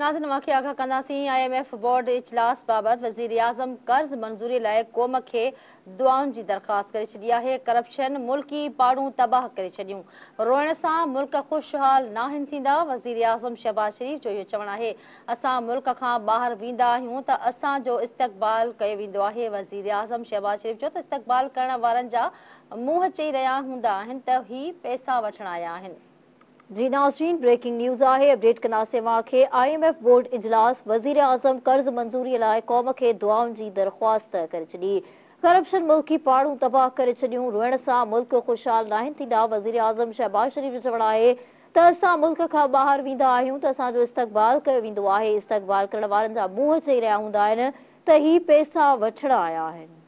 नाज़िनमा खे आगाह कंदासीं आई एम एफ बोर्ड इजलास बाबति वज़ीर आज़म कर्ज़ मंज़ूरी लाइ क़ौम खे दुआउनि जी दरख़्वास्त करे छॾी आहे करप्शन मुल्की पाड़ूं तबाह करे छॾियूं रोइण सां मुल्क ख़ुशहाल न आहिनि थींदा वज़ीर आज़म शहबाज़ शरीफ़ जो इहो चवणु आहे असां मुल्क खां ॿाहिरि वेंदा आहियूं त असांजो इस्तक़बाल कयो वेंदो आहे वज़ीर आज़म शहबाज़ शरीफ़ चयो त इस्तक़बाल करण वारनि जा मुंहं चई रहिया हूंदा आहिनि त ई पैसा वठणु आया आहिनि जी नाज़रीन ब्रेकिंग न्यूज़ आहे अपडेट कंदासीं आई एम एफ बोर्ड इजलास वज़ीर आज़म कर्ज़ मंज़ूरीअ लाइ क़ौम खे दुआउनि जी दरख़्वास्त करे छॾी करप्शन मुल्की पाणूं तबाह करे छॾियूं रोइण सां मुल्क ख़ुशहाल न आहिनि थींदा वज़ीर आज़म शहबाज़ शरीफ़ जो चवणु आहे त असां मुल्क खां ॿाहिरि वेंदा आहियूं त असांजो इस्तक़बाल कयो वेंदो आहे इस्तक़बाल करण वारनि जा मुंहं चई रहिया हूंदा आहिनि त हीउ पैसा वठणु आया आहिनि